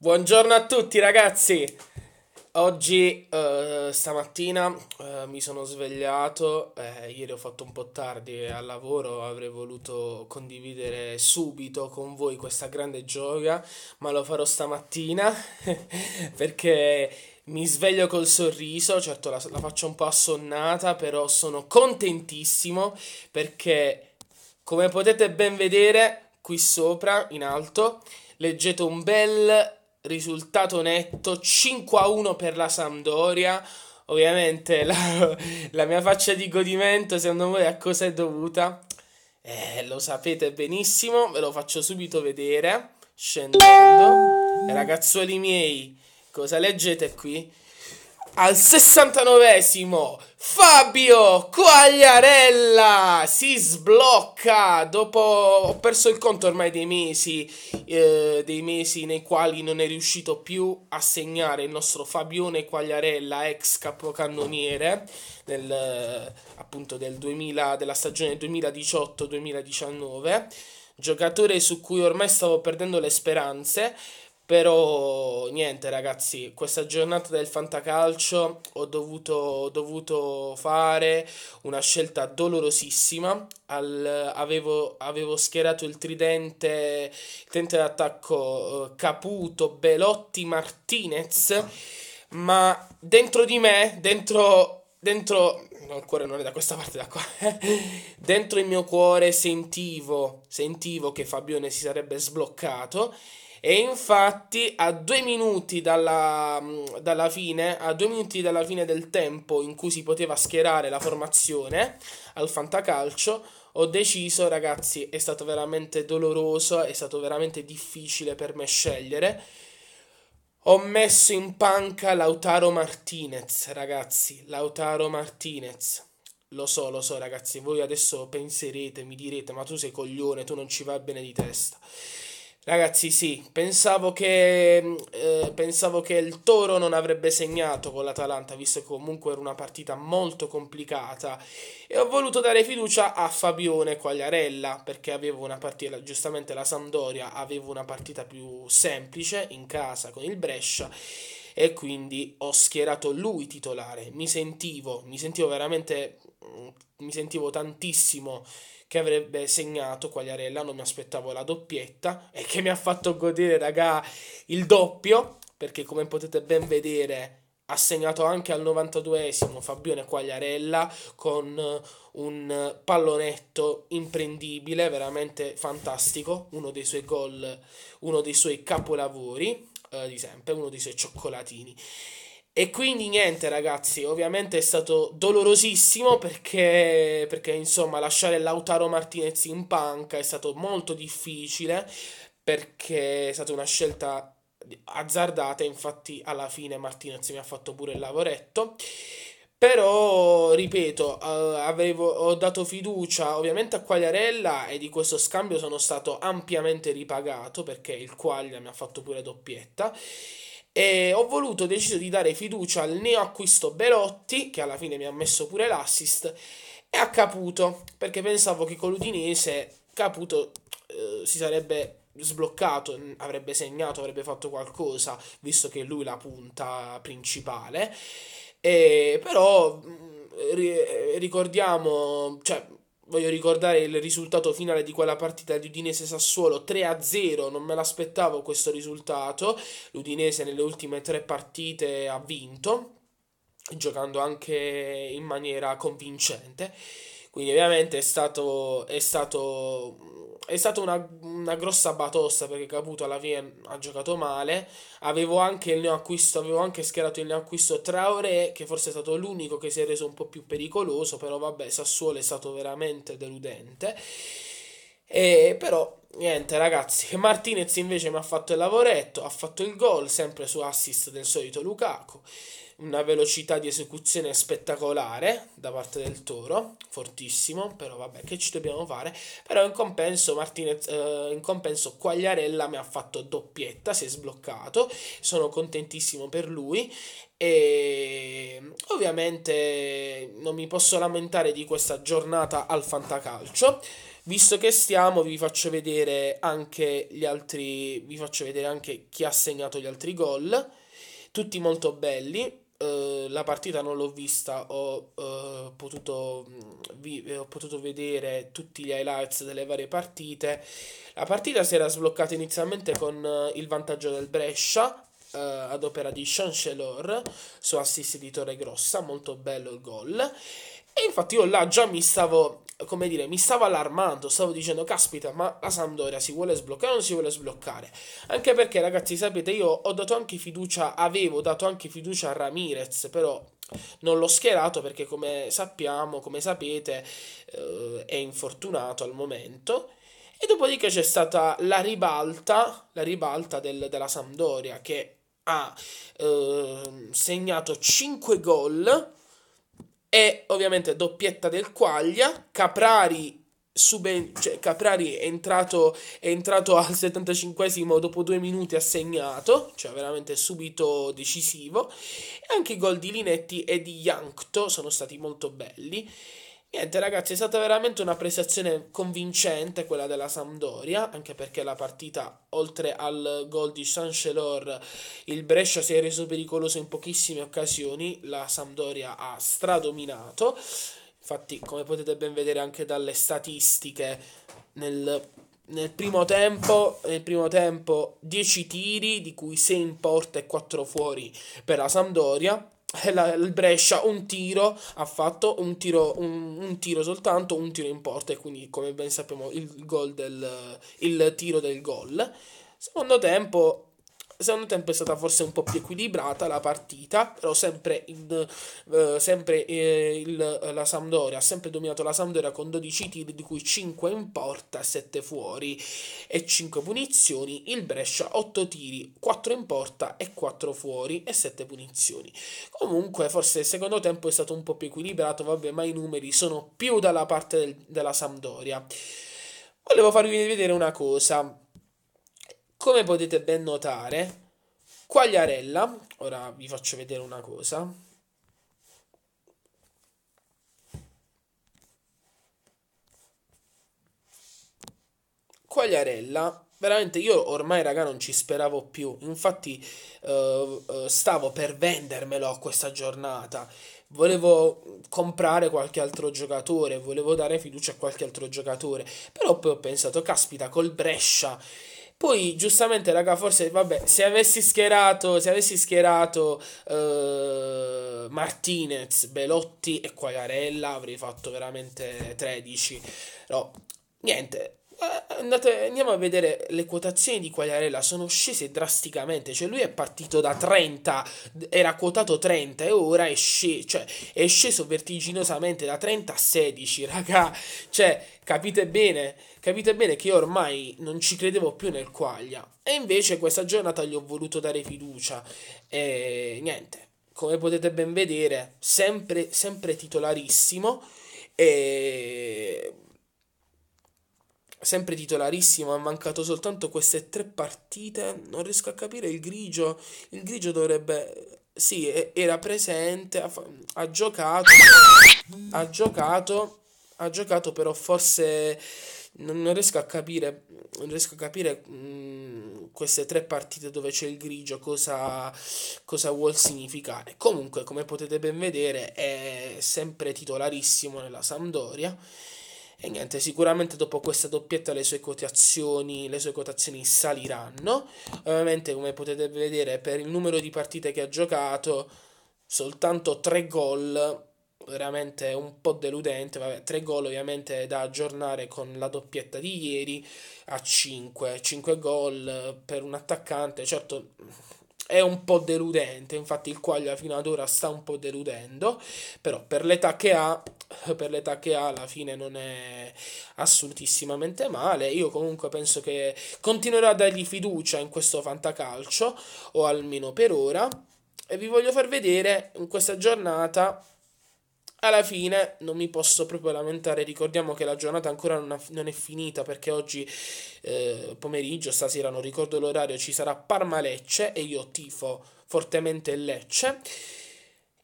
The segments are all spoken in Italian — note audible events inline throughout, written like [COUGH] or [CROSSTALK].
Buongiorno a tutti ragazzi! Oggi, eh, stamattina, eh, mi sono svegliato, eh, ieri ho fatto un po' tardi al lavoro, avrei voluto condividere subito con voi questa grande gioia, ma lo farò stamattina [LAUGHS] perché mi sveglio col sorriso, certo la, la faccio un po' assonnata, però sono contentissimo perché, come potete ben vedere, qui sopra, in alto, leggete un bel risultato netto 5 a 1 per la Sampdoria. Ovviamente la, [LAUGHS] la mia faccia di godimento, secondo voi, a cosa è dovuta? Eh, lo sapete benissimo, ve lo faccio subito vedere. Scendendo, ragazzuoli miei, cosa leggete qui? al 69esimo Fabio Quagliarella si sblocca dopo ho perso il conto ormai dei mesi eh, dei mesi nei quali non è riuscito più a segnare il nostro Fabione Quagliarella ex capocannoniere nel, appunto del 2000, della stagione 2018-2019 giocatore su cui ormai stavo perdendo le speranze però niente ragazzi, questa giornata del fantacalcio ho dovuto, ho dovuto fare una scelta dolorosissima. Al, avevo, avevo, schierato il tridente, il tridente d'attacco eh, Caputo, Belotti, Martinez, ma dentro di me, dentro, dentro no, il cuore non è da questa parte, da qua. [LAUGHS] dentro il mio cuore sentivo, sentivo che Fabione si sarebbe sbloccato e infatti a due minuti dalla, mm, dalla, fine, a due minuti dalla fine del tempo in cui si poteva schierare la formazione al Fantacalcio, ho deciso, ragazzi, è stato veramente doloroso, è stato veramente difficile per me scegliere. Ho messo in panca Lautaro Martinez, ragazzi, Lautaro Martinez. Lo so, lo so, ragazzi, voi adesso penserete, mi direte, ma tu sei coglione, tu non ci va bene di testa. Ragazzi, sì, pensavo che, eh, pensavo che il Toro non avrebbe segnato con l'Atalanta, visto che comunque era una partita molto complicata. E ho voluto dare fiducia a Fabione Quagliarella, perché avevo una partita, giustamente la Sampdoria, avevo una partita più semplice in casa con il Brescia e quindi ho schierato lui titolare. Mi sentivo, mi sentivo veramente, mm, mi sentivo tantissimo che avrebbe segnato Quagliarella, non mi aspettavo la doppietta e che mi ha fatto godere, raga, il doppio, perché come potete ben vedere ha segnato anche al 92esimo Fabione Quagliarella con eh, un pallonetto imprendibile, veramente fantastico, uno dei suoi gol, uno dei suoi capolavori eh, di sempre, uno dei suoi cioccolatini. E quindi niente ragazzi, ovviamente è stato dolorosissimo perché, perché insomma lasciare Lautaro Martinez in panca è stato molto difficile perché è stata una scelta azzardata, infatti alla fine Martinez mi ha fatto pure il lavoretto. Però, ripeto, eh, avevo, ho dato fiducia ovviamente a Quagliarella e di questo scambio sono stato ampiamente ripagato perché il Quaglia mi ha fatto pure doppietta. E ho voluto, ho deciso di dare fiducia al neo acquisto Belotti, che alla fine mi ha messo pure l'assist, e a Caputo, perché pensavo che con l'Udinese Caputo eh, si sarebbe sbloccato, avrebbe segnato, avrebbe fatto qualcosa, visto che lui è la punta principale. E, però mm, ricordiamo, cioè, voglio ricordare il risultato finale di quella partita di Udinese Sassuolo 3-0, non me l'aspettavo questo risultato. L'Udinese nelle ultime tre partite ha vinto giocando anche in maniera convincente. Quindi ovviamente è stato, è stato, è stata una, una, grossa batosta perché Caputo alla fine ha giocato male. Avevo anche il neoacquisto, avevo anche schierato il acquisto Traoré che forse è stato l'unico che si è reso un po' più pericoloso, però vabbè Sassuolo è stato veramente deludente. E però niente ragazzi, Martinez invece mi ha fatto il lavoretto, ha fatto il gol sempre su assist del solito Lukaku una velocità di esecuzione spettacolare da parte del Toro, fortissimo, però vabbè che ci dobbiamo fare, però in compenso, Martinez, eh, in compenso Quagliarella mi ha fatto doppietta, si è sbloccato, sono contentissimo per lui e ovviamente non mi posso lamentare di questa giornata al fantacalcio. Visto che stiamo, vi faccio vedere anche gli altri. Vi faccio vedere anche chi ha segnato gli altri gol. Tutti molto belli. Eh, la partita non l'ho vista, ho, eh, potuto, mm, vi- eh, ho potuto vedere tutti gli highlights delle varie partite. La partita si era sbloccata inizialmente con eh, il vantaggio del Brescia, Uh, ad opera di Chancellor su assist di Torre Grossa, molto bello il gol. E infatti io là già mi stavo come dire, mi stavo allarmando, stavo dicendo, caspita, ma la Sampdoria si vuole sbloccare o non si vuole sbloccare? Anche perché, ragazzi, sapete, io ho dato anche fiducia, avevo dato anche fiducia a Ramirez, però non l'ho schierato perché, come sappiamo, come sapete, eh, è infortunato al momento. E dopodiché c'è stata la ribalta, la ribalta del, della Sampdoria, che ha eh, segnato 5 gol e ovviamente doppietta del Quaglia, Caprari Suben- cioè, Caprari è entrato, è entrato al 75 dopo due minuti ha segnato, cioè veramente subito decisivo. E anche i gol di Linetti e di Yankto sono stati molto belli. Niente ragazzi, è stata veramente una prestazione convincente quella della Sampdoria, anche perché la partita, oltre al gol di Chancellor, il Brescia si è reso pericoloso in pochissime occasioni, la Sampdoria ha stradominato, infatti come potete ben vedere anche dalle statistiche, nel, nel, primo, tempo, nel primo tempo 10 tiri, di cui 6 in porta e 4 fuori per la Sampdoria, eh, la, il Brescia un tiro ha fatto un tiro, un, un tiro, soltanto un tiro in porta e quindi come ben sappiamo il, gol del, il tiro del gol secondo tempo secondo tempo è stata forse un po' più equilibrata la partita, però sempre, in, eh, sempre eh, il, eh, la Sampdoria ha sempre dominato la Sampdoria con 12 tiri, di cui 5 in porta, 7 fuori e 5 punizioni. Il Brescia 8 tiri, 4 in porta e 4 fuori e 7 punizioni. Comunque forse il secondo tempo è stato un po' più equilibrato, vabbè, ma i numeri sono più dalla parte del, della Sampdoria. Volevo farvi vedere una cosa come potete ben notare, Quagliarella, ora vi faccio vedere una cosa. Quagliarella, veramente io ormai raga non ci speravo più, infatti eh, eh, stavo per vendermelo a questa giornata. Volevo comprare qualche altro giocatore, volevo dare fiducia a qualche altro giocatore, però poi ho pensato, caspita, col Brescia poi, giustamente, raga, forse, vabbè, se avessi schierato, se avessi schierato eh, Martinez, Belotti e Quagliarella, avrei fatto veramente 13. No, niente, eh, andate, andiamo a vedere le quotazioni di Quagliarella, sono scese drasticamente, cioè lui è partito da 30, era quotato 30 e ora è, sceso, cioè, è sceso vertiginosamente da 30 a 16, raga, cioè capite bene, capite bene che io ormai non ci credevo più nel Quaglia e invece questa giornata gli ho voluto dare fiducia e niente, come potete ben vedere, sempre, sempre titolarissimo e sempre titolarissimo, ha mancato soltanto queste tre partite, non riesco a capire il grigio, il grigio dovrebbe, sì, era presente, ha, ha giocato, ha giocato, ha giocato però forse non, riesco a capire, non riesco a capire mm, queste tre partite dove c'è il grigio cosa, cosa vuol significare. Comunque, come potete ben vedere, è sempre titolarissimo nella Sampdoria e niente, sicuramente dopo questa doppietta le sue quotazioni, le sue quotazioni saliranno. Ovviamente, come potete vedere, per il numero di partite che ha giocato, soltanto 3 gol veramente un po' deludente. Vabbè, 3 gol ovviamente da aggiornare con la doppietta di ieri a 5. 5 gol per un attaccante, certo è un po' deludente, infatti il Quaglia fino ad ora sta un po' deludendo, però per l'età che ha per l'età che ha alla fine non è assolutissimamente male. Io comunque penso che continuerò a dargli fiducia in questo fantacalcio, o almeno per ora. E vi voglio far vedere in questa giornata alla fine non mi posso proprio lamentare. Ricordiamo che la giornata ancora non, ha, non è finita perché oggi eh, pomeriggio, stasera non ricordo l'orario, ci sarà Parma Lecce e io tifo fortemente Lecce.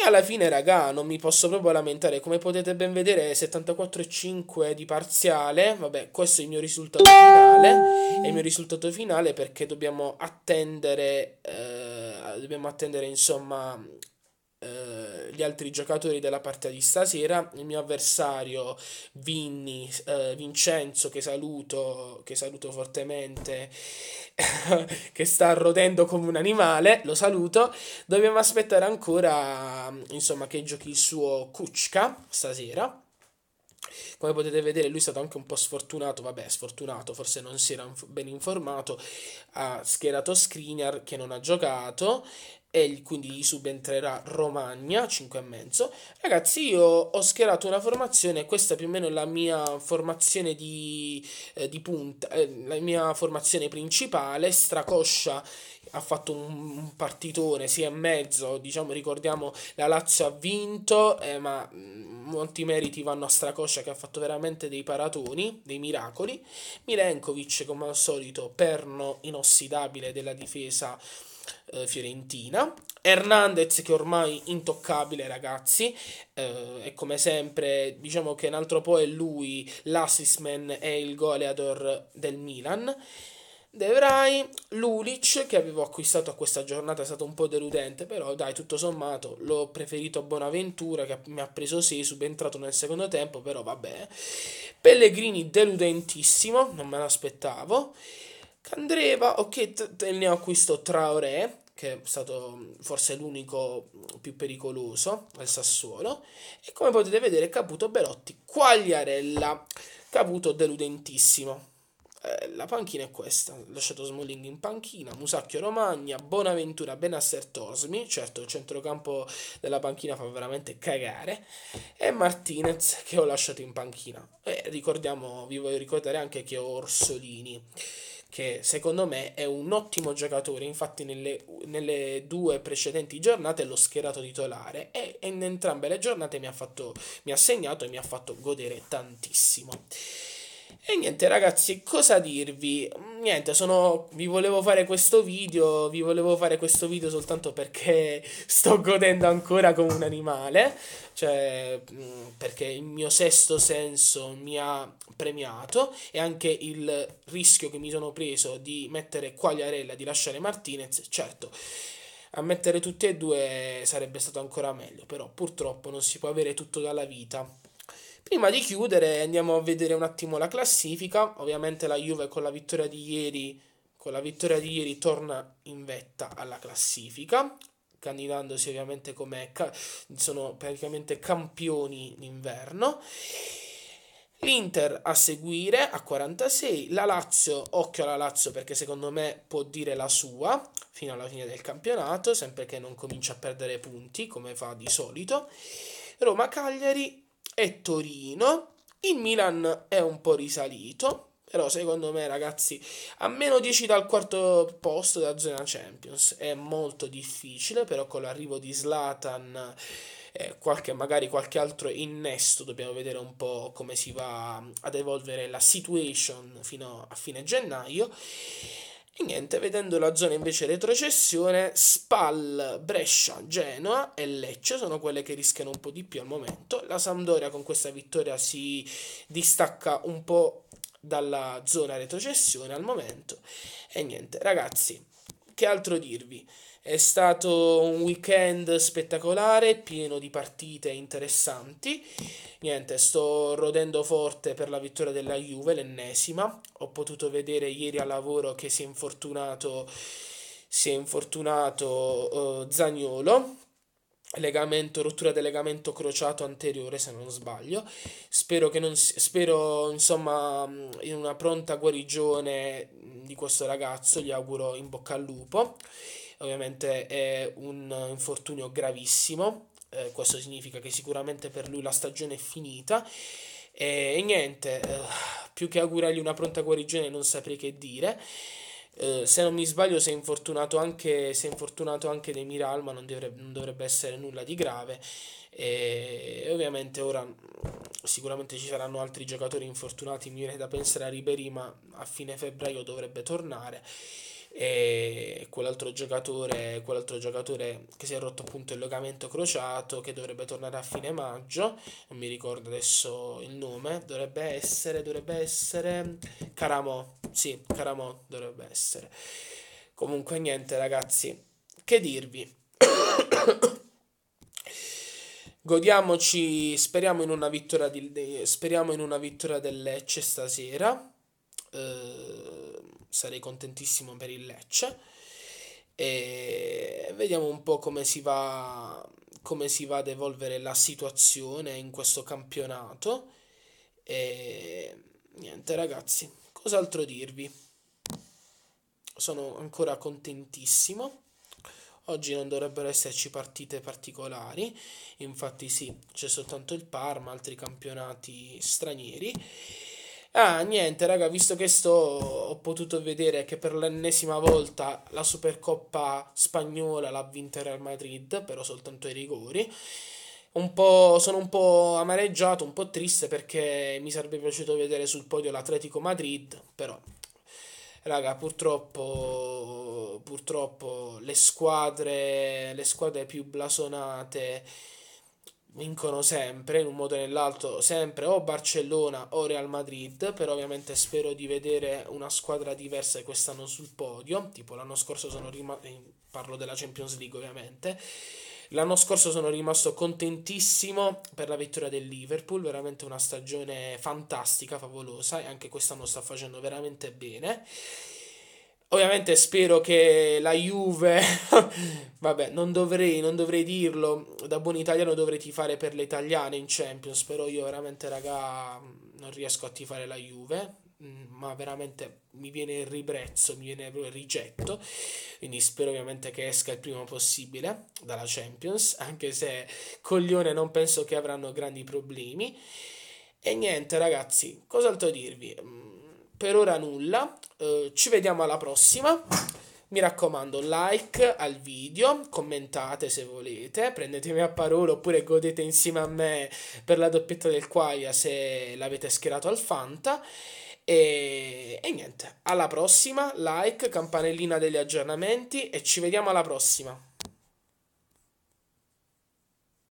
E alla fine, raga, non mi posso proprio lamentare. Come potete ben vedere, 74,5 di parziale. Vabbè, questo è il mio risultato finale. È il mio risultato finale perché dobbiamo attendere, eh, dobbiamo attendere, insomma, eh, gli altri giocatori della partita di stasera, il mio avversario Vinny, eh, Vincenzo che saluto, che saluto fortemente, [LAUGHS] che sta rodendo come un animale, lo saluto, dobbiamo aspettare ancora insomma, che giochi il suo Kuchka stasera come potete vedere lui è stato anche un po' sfortunato, vabbè sfortunato, forse non si era ben informato, ha schierato Skriniar che non ha giocato, e quindi gli subentrerà Romagna 5 e mezzo. Ragazzi, io ho schierato una formazione, questa è più o meno la mia formazione di, eh, di punta, eh, la mia formazione principale, Stracoscia ha fatto un, un partitone, 6 e mezzo, diciamo ricordiamo la Lazio ha vinto, eh, ma mm, molti meriti vanno a Stracoscia che ha fatto veramente dei paratoni, dei miracoli. Milenkovic come al solito perno inossidabile della difesa eh, Fiorentina. Hernandez che ormai intoccabile ragazzi eh, e come sempre diciamo che un altro po' è lui l'assist man e il goleador del Milan. De Vrij, Lulic che avevo acquistato a questa giornata è stato un po' deludente, però dai, tutto sommato l'ho preferito a Bonaventura che mi ha preso 6, subentrato nel secondo tempo, però vabbè. Pellegrini deludentissimo, non me l'aspettavo. Candreva, ok, ne ho acquisto Traoré, che è stato mm, forse l'unico mm, più pericoloso al Sassuolo. E come potete vedere, Caputo Belotti, Quagliarella, Caputo deludentissimo. Eh, la panchina è questa, ho lasciato Smalling in panchina, Musacchio Romagna, Bonaventura, Benasser Tosmi, certo il centrocampo della panchina fa veramente cagare, e Martinez che ho lasciato in panchina. Eh, ricordiamo, vi voglio ricordare anche che ho Orsolini che secondo me è un ottimo giocatore, infatti nelle, nelle due precedenti giornate l'ho schierato titolare e, e in entrambe le giornate mi ha, fatto, mi ha segnato e mi ha fatto godere tantissimo. E niente ragazzi, cosa dirvi? Niente, sono... vi volevo fare questo video, vi volevo fare questo video soltanto perché [LAUGHS] sto godendo ancora come un animale, cioè mm, perché il mio sesto senso mi ha premiato e anche il rischio che mi sono preso di mettere Quagliarella, di lasciare Martinez, certo. A mettere tutti e due sarebbe stato ancora meglio, però purtroppo non si può avere tutto dalla vita. Prima di chiudere andiamo a vedere un attimo la classifica, ovviamente la Juve con la vittoria di ieri, con la vittoria di ieri torna in vetta alla classifica, candidandosi ovviamente come ca- sono praticamente campioni d'inverno. L'Inter a seguire a 46, la Lazio, occhio alla Lazio perché secondo me può dire la sua fino alla fine del campionato, sempre che non comincia a perdere punti come fa di solito. Roma Cagliari e Torino. Il Milan è un po' risalito, però secondo me ragazzi a meno 10 dal quarto posto da zona Champions è molto difficile, però con l'arrivo di Slatan eh, qualche, magari qualche altro innesto, dobbiamo vedere un po' come si va ad evolvere la situation fino a fine gennaio. E niente, vedendo la zona invece retrocessione, Spal, Brescia, Genoa e Lecce sono quelle che rischiano un po' di più al momento. La Sampdoria con questa vittoria si distacca un po' dalla zona retrocessione al momento. E niente, ragazzi, che altro dirvi? È stato un weekend spettacolare, pieno di partite interessanti. Niente, sto rodendo forte per la vittoria della Juve, l'ennesima. Ho potuto vedere ieri a lavoro che si è infortunato, si è infortunato uh, eh, Zagnolo. Legamento, rottura del legamento crociato anteriore, se non sbaglio. Spero che non spero, insomma, in una pronta guarigione di questo ragazzo. Gli auguro in bocca al lupo. Ovviamente è un infortunio gravissimo, eh, questo significa che sicuramente per lui la stagione è finita. E, e niente, eh, più che augurargli una pronta guarigione non saprei che dire. Eh, se non mi sbaglio, si è infortunato anche, si è infortunato anche De Miral, ma non dovrebbe, non dovrebbe essere nulla di grave. E, e ovviamente ora sicuramente ci saranno altri giocatori infortunati. Mi viene da pensare a Ribéry, ma a fine febbraio dovrebbe tornare e quell'altro giocatore, quell'altro giocatore che si è rotto appunto il legamento crociato che dovrebbe tornare a fine maggio, non mi ricordo adesso il nome, dovrebbe essere, dovrebbe essere Caramo, sì, Caramo dovrebbe essere. Comunque niente ragazzi, che dirvi? [COUGHS] Godiamoci, speriamo in una vittoria, di, speriamo in una vittoria del Lecce stasera Ehm, sarei contentissimo per il Lecce. E vediamo un po' come si, va, come si va ad evolvere la situazione in questo campionato. E niente, ragazzi, cos'altro dirvi? Sono ancora contentissimo. Oggi non dovrebbero esserci partite particolari, infatti sì, c'è soltanto il Parma, altri campionati stranieri Ah, niente, raga, visto che sto, ho potuto vedere che per l'ennesima volta la Supercoppa spagnola l'ha vinta Real Madrid, però soltanto ai rigori. Un sono un po' amareggiato, un po' triste perché mi sarebbe piaciuto vedere sul podio l'Atletico Madrid, però raga, purtroppo, purtroppo le squadre, le squadre più blasonate vincono sempre in un modo o nell'altro, sempre o Barcellona o Real Madrid, però ovviamente spero di vedere una squadra diversa quest'anno sul podio, tipo l'anno scorso sono rimasto, eh, parlo della Champions League ovviamente, l'anno scorso sono rimasto contentissimo per la vittoria del Liverpool, veramente una stagione fantastica, favolosa e anche quest'anno sta facendo veramente bene. Ovviamente spero che la Juve, [LAUGHS] vabbè, non dovrei, non dovrei dirlo, da buon italiano dovrei tifare per le italiane in Champions, però io veramente, raga, non riesco a tifare la Juve, mm, ma veramente mi viene il ribrezzo, mi viene il rigetto, quindi spero ovviamente che esca il prima possibile dalla Champions, anche se coglione non penso che avranno grandi problemi. E niente ragazzi, cos'altro dirvi? Mm, per ora nulla, eh, ci vediamo alla prossima. Mi raccomando, like al video, commentate se volete, prendetemi a parola oppure godete insieme a me per la doppietta del Quaia se l'avete schierato al Fanta. E, e niente, alla prossima, like, campanellina degli aggiornamenti e ci vediamo alla prossima.